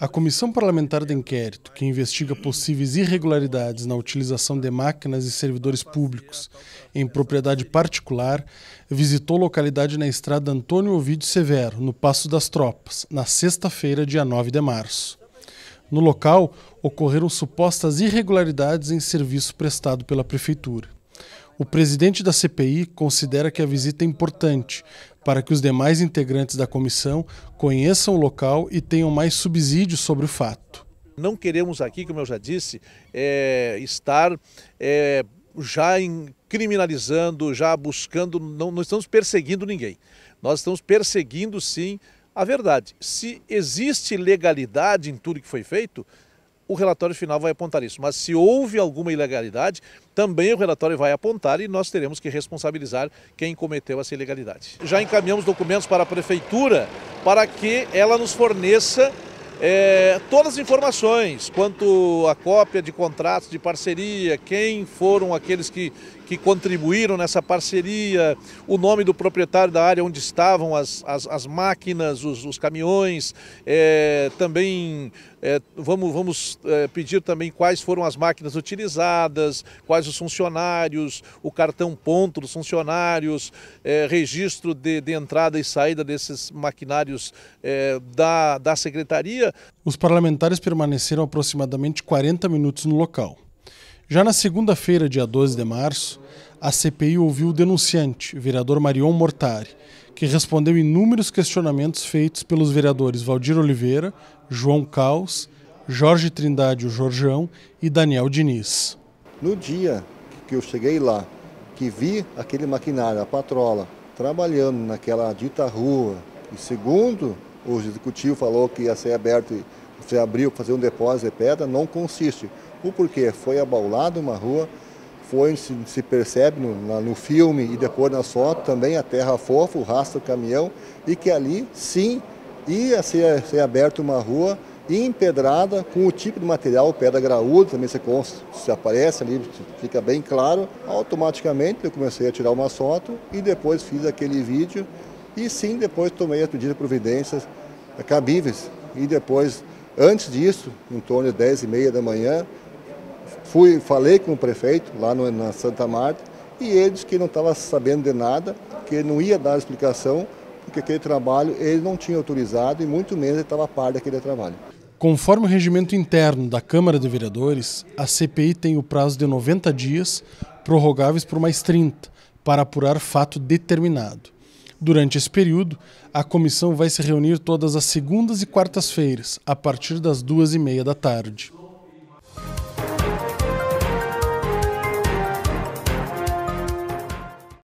A Comissão Parlamentar de Inquérito, que investiga possíveis irregularidades na utilização de máquinas e servidores públicos em propriedade particular, visitou localidade na estrada Antônio Ovidio Severo, no Passo das Tropas, na sexta-feira, dia 9 de março. No local, ocorreram supostas irregularidades em serviço prestado pela Prefeitura. O presidente da CPI considera que a visita é importante para que os demais integrantes da comissão conheçam o local e tenham mais subsídios sobre o fato. Não queremos aqui, como eu já disse, é, estar é, já em, criminalizando, já buscando, não, não estamos perseguindo ninguém. Nós estamos perseguindo, sim, a verdade. Se existe legalidade em tudo que foi feito, o relatório final vai apontar isso. Mas se houve alguma ilegalidade, também o relatório vai apontar e nós teremos que responsabilizar quem cometeu essa ilegalidade. Já encaminhamos documentos para a Prefeitura para que ela nos forneça é, todas as informações quanto à cópia de contratos de parceria, quem foram aqueles que, que contribuíram nessa parceria, o nome do proprietário da área onde estavam as, as, as máquinas, os, os caminhões, é, também é, vamos, vamos é, pedir também quais foram as máquinas utilizadas, quais os funcionários, o cartão ponto dos funcionários, é, registro de, de, entrada e saída desses maquinários é, da, da secretaria. Os parlamentares permaneceram aproximadamente 40 minutos no local. Já na segunda-feira, dia 12 de março, a CPI ouviu o denunciante, o vereador Marion Mortari, que respondeu inúmeros questionamentos feitos pelos vereadores Valdir Oliveira, João Caos, Jorge Trindade, o Jorjão e Daniel Diniz. No dia que eu cheguei lá, que vi aquele maquinário, a patrola, trabalhando naquela dita rua, e segundo o executivo falou que ia ser aberto você abriu, fazer um depósito de pedra, não consiste. O porquê? Foi abaulada uma rua, foi, se, se percebe no, na, no, filme e depois na foto também, a terra fofa, o rastro do caminhão, e que ali sim ia ser, ser aberta uma rua empedrada com o tipo de material, pedra graúda, também se, se aparece ali, fica bem claro. Automaticamente eu comecei a tirar uma foto e depois fiz aquele vídeo e sim depois tomei as medidas providências cabíveis e depois Antes disso, em torno de 10 e meia da manhã, fui, falei com o prefeito lá no, na Santa Marta e ele disse que não estava sabendo de nada, que ele não ia dar explicação, porque aquele trabalho ele não tinha autorizado e muito menos ele estava a par daquele trabalho. Conforme o regimento interno da Câmara de Vereadores, a CPI tem o prazo de 90 dias, prorrogáveis por mais 30, para apurar fato determinado. Durante esse período, a comissão vai se reunir todas as segundas e quartas-feiras, a partir das duas e meia da tarde.